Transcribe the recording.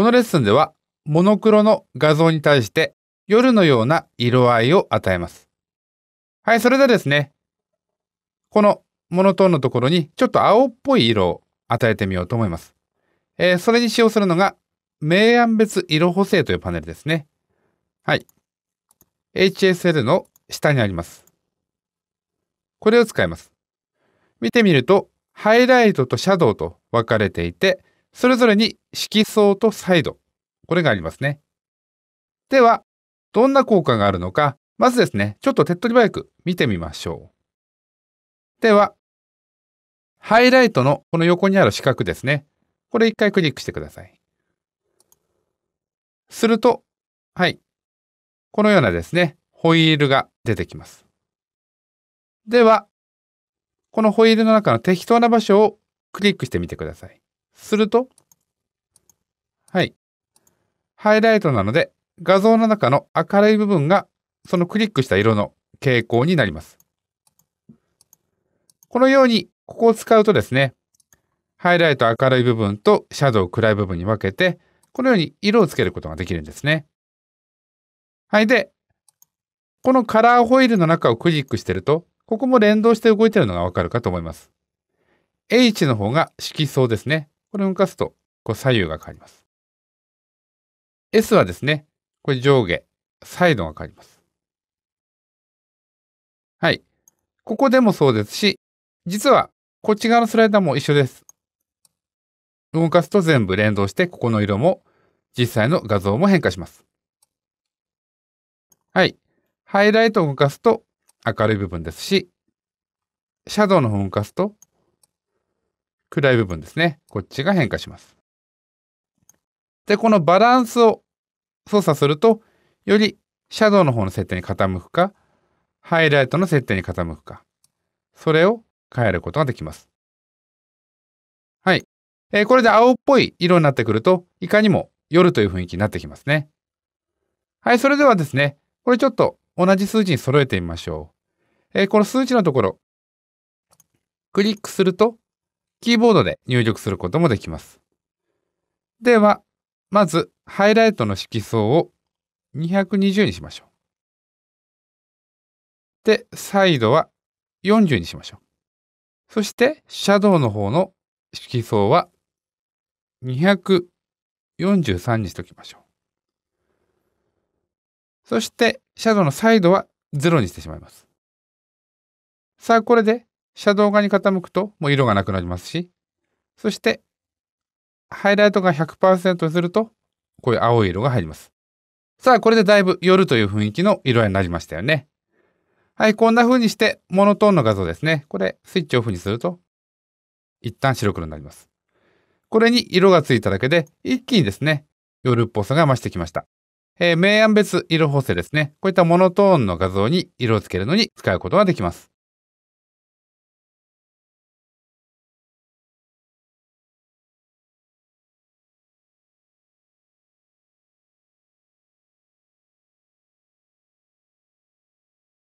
このレッスンでは、モノクロの画像に対して夜のような色合いを与えます。はい、それではですね、このモノトーンのところにちょっと青っぽい色を与えてみようと思います。えー、それに使用するのが、明暗別色補正というパネルですね。はい。HSL の下にあります。これを使います。見てみると、ハイライトとシャドウと分かれていて、それぞれに色相と彩度、これがありますね。では、どんな効果があるのか、まずですね、ちょっと手っ取り早く見てみましょう。では、ハイライトのこの横にある四角ですね。これ一回クリックしてください。すると、はい。このようなですね、ホイールが出てきます。では、このホイールの中の適当な場所をクリックしてみてください。すると、はい。ハイライトなので、画像の中の明るい部分が、そのクリックした色の傾向になります。このように、ここを使うとですね、ハイライト明るい部分とシャドウ暗い部分に分けて、このように色をつけることができるんですね。はい。で、このカラーホイールの中をクリックしてると、ここも連動して動いてるのがわかるかと思います。H の方が色相ですね。これを動かすと、こう左右が変わります。S はですね、これ上下、サイドが変わります。はい。ここでもそうですし、実はこっち側のスライダーも一緒です。動かすと全部連動して、ここの色も実際の画像も変化します。はい。ハイライトを動かすと明るい部分ですし、シャドウの方を動かすと暗い部分ですね。こっちが変化します。で、このバランスを操作すると、よりシャドウの方の設定に傾くか、ハイライトの設定に傾くか、それを変えることができます。はい。えー、これで青っぽい色になってくると、いかにも夜という雰囲気になってきますね。はい、それではですね、これちょっと同じ数値に揃えてみましょう。えー、この数値のところ、クリックすると、キーボードで入力することもできます。では、まずハイライトの色相を220にしましょう。で、サイドは40にしましょう。そして、シャドウの方の色相は243にしときましょう。そして、シャドウのサイドは0にしてしまいます。さあ、これでシャドウ側に傾くともう色がなくなりますし、そしてハイライトが100%にするとこういう青い色が入ります。さあ、これでだいぶ夜という雰囲気の色合いになりましたよね。はい、こんな風にしてモノトーンの画像ですね。これスイッチオフにすると一旦白黒になります。これに色がついただけで一気にですね、夜っぽさが増してきました。えー、明暗別色補正ですね。こういったモノトーンの画像に色をつけるのに使うことができます。